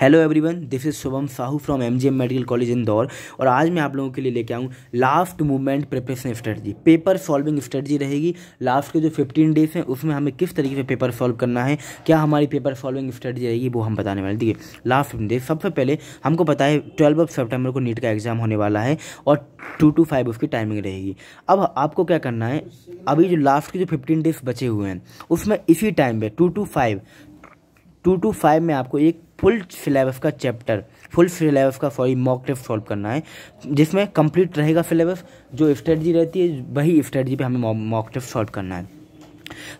hello everyone this is Shubham Sahu from MGM medical college Indore और आज मैं आप लोगों के लिए लेके आऊँ last movement preparation strategy paper solving strategy रहेगी लास्ट के जो फिफ्टीन डेज हैं उसमें हमें किस तरीके से पेपर सॉल्व करना है क्या हमारी पेपर सॉल्विंग स्ट्रेटजी रहेगी वो हम बताने वाले देखिए लास्ट फिफ्टीन डेज सबसे पहले हमको पता है ट्वेल्व ऑफ सेप्टेम्बर को नीट का एग्जाम होने वाला है और टू टू फाइव उसकी टाइमिंग रहेगी अब आपको क्या करना है अभी जो लास्ट के जो फिफ्टीन डेज बचे हुए हैं उसमें इसी टाइम पर two two five two two five में आपको एक फुल सिलेबस का चैप्टर फुल सिलेबस का सॉरी मॉक टेस्ट सॉल्व करना है जिसमें कंप्लीट रहेगा सिलेबस जो स्ट्रेटजी रहती है वही स्ट्रेटजी पे हमें मॉक टेस्ट सॉल्व करना है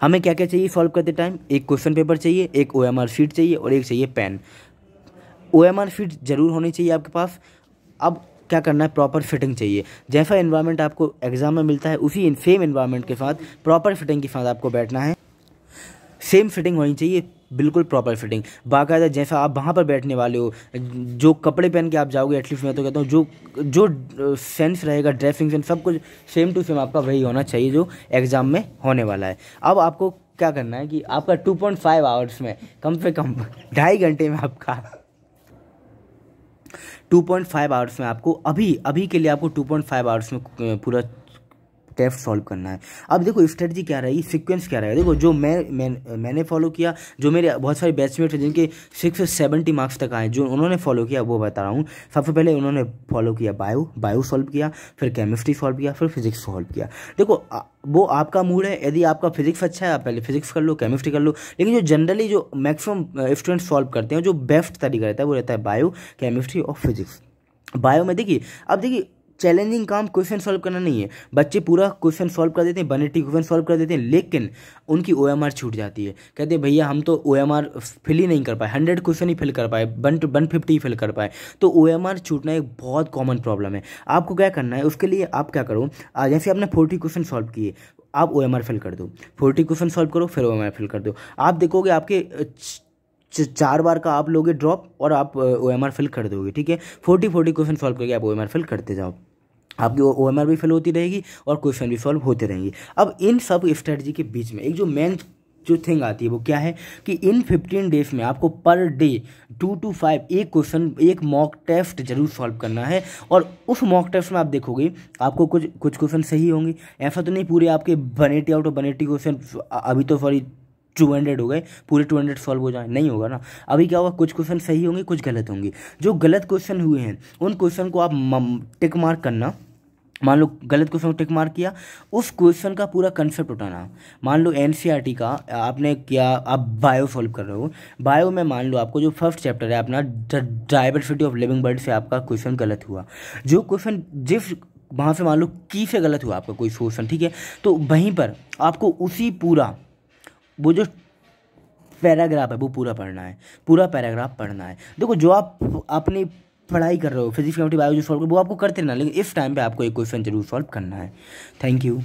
हमें क्या क्या चाहिए सॉल्व करते टाइम एक क्वेश्चन पेपर चाहिए एक ओ एम आर शीट चाहिए और एक चाहिए pen O M R sheet ज़रूर होनी चाहिए आपके पास अब क्या करना है प्रॉपर फिटिंग चाहिए जैसा इन्वायरमेंट आपको एग्ज़ाम में मिलता है उसी सेम इन्वायरमेंट के साथ प्रॉपर फिटिंग के साथ आपको बैठना है सेम फिटिंग होनी चाहिए बिल्कुल प्रॉपर फिटिंग बाकायदा जैसा आप वहाँ पर बैठने वाले हो जो कपड़े पहन के आप जाओगे एटलीस्ट मैं तो कहता हूँ जो जो सेंस रहेगा ड्रेसिंग सेंस सब कुछ सेम टू सेम आपका वही होना चाहिए जो एग्ज़ाम में होने वाला है अब आपको क्या करना है कि आपका 2.5 आवर्स में कम से कम ढाई घंटे में आपका 2.5 आवर्स में आपको अभी अभी के लिए आपको 2.5 आवर्स में पूरा स्टेप सॉल्व करना है अब देखो स्ट्रेटजी क्या रही सिक्वेंस क्या रहा है देखो जो मैं, मैं मैंने फॉलो किया जो मेरे बहुत सारे बैचमेट थे जिनके सिक्स सेवेंटी मार्क्स तक आए जो उन्होंने फॉलो किया वो बता रहा हूँ सबसे पहले उन्होंने फॉलो किया बायो बायो सॉल्व किया फिर केमिस्ट्री सॉल्व किया फिर फिजिक्स सॉल्व किया देखो वो आपका मूड है यदि आपका फिजिक्स अच्छा है आप पहले फिजिक्स कर लो केमिस्ट्री कर लो लेकिन जो जनरली जो मैक्सिमम स्टूडेंट सॉल्व करते हैं जो बेस्ट तरीका रहता है वो रहता है बायो केमिस्ट्री और फिजिक्स बायो में देखिए अब देखिए चैलेंजिंग काम क्वेश्चन सॉल्व करना नहीं है बच्चे पूरा क्वेश्चन सॉल्व कर देते हैं बनेटी क्वेश्चन सॉल्व कर देते हैं लेकिन उनकी ओ छूट जाती है कहते हैं भैया हम तो ओ फिल ही नहीं कर पाए हंड्रेड क्वेश्चन ही फिल कर पाए वन वन फिफ्टी ही फिल कर पाए तो ओ छूटना एक बहुत कॉमन प्रॉब्लम है आपको क्या करना है उसके लिए आप क्या करो जैसे आपने फोर्टी क्वेश्चन सॉल्व किए आप ओ फिल कर दो फोर्टी क्वेश्चन सॉल्व करो फिर ओ फिल कर दो आप देखोगे आपके चार बार का आप लोगे ड्रॉप और आप ओ फिल कर दोगे ठीक है फोर्टी फोर्टी क्वेश्चन सॉल्व करके आप ओ फिल करते जाओ आपकी ओ एम आर भी फेल होती रहेगी और क्वेश्चन भी सॉल्व होते रहेंगे अब इन सब स्ट्रेटजी के बीच में एक जो मेन जो थिंग आती है वो क्या है कि इन फिफ्टीन डेज में आपको पर डे टू टू फाइव एक क्वेश्चन एक मॉक टेस्ट जरूर सॉल्व करना है और उस मॉक टेस्ट में आप देखोगे आपको कुछ कुछ क्वेश्चन सही होंगे ऐसा तो नहीं पूरे आपके one eighty out of one eighty question अभी तो सॉरी टू हंड्रेड हो गए पूरे टू हंड्रेड सॉल्व हो जाए नहीं होगा ना अभी क्या होगा कुछ क्वेश्चन सही होंगे कुछ गलत होंगे जो गलत क्वेश्चन हुए हैं उन क्वेश्चन को आप टिक मार्क करना मान लो गलत क्वेश्चन टिक मार्क किया उस क्वेश्चन का पूरा कंसेप्ट उठाना मान लो एन e का आपने किया आप बायो सॉल्व कर रहे हो बायो में मान लो आपको जो फर्स्ट चैप्टर है अपना डाइवर्सिटी ऑफ लिविंग बर्ड से आपका क्वेश्चन गलत हुआ जो क्वेश्चन जिस वहाँ से मान लो की से गलत हुआ आपका कोई क्वेश्चन ठीक है तो वहीं पर आपको उसी पूरा वो जो पैराग्राफ है वो पूरा पढ़ना है पूरा पैराग्राफ पढ़ना है देखो जो आप अपनी पढ़ाई कर रहे हो फिजिक्स केमिस्ट्री बायोलॉजी सॉल्व कर वो आपको करते रहना लेकिन इस टाइम पे आपको एक क्वेश्चन जरूर सॉल्व करना है थैंक यू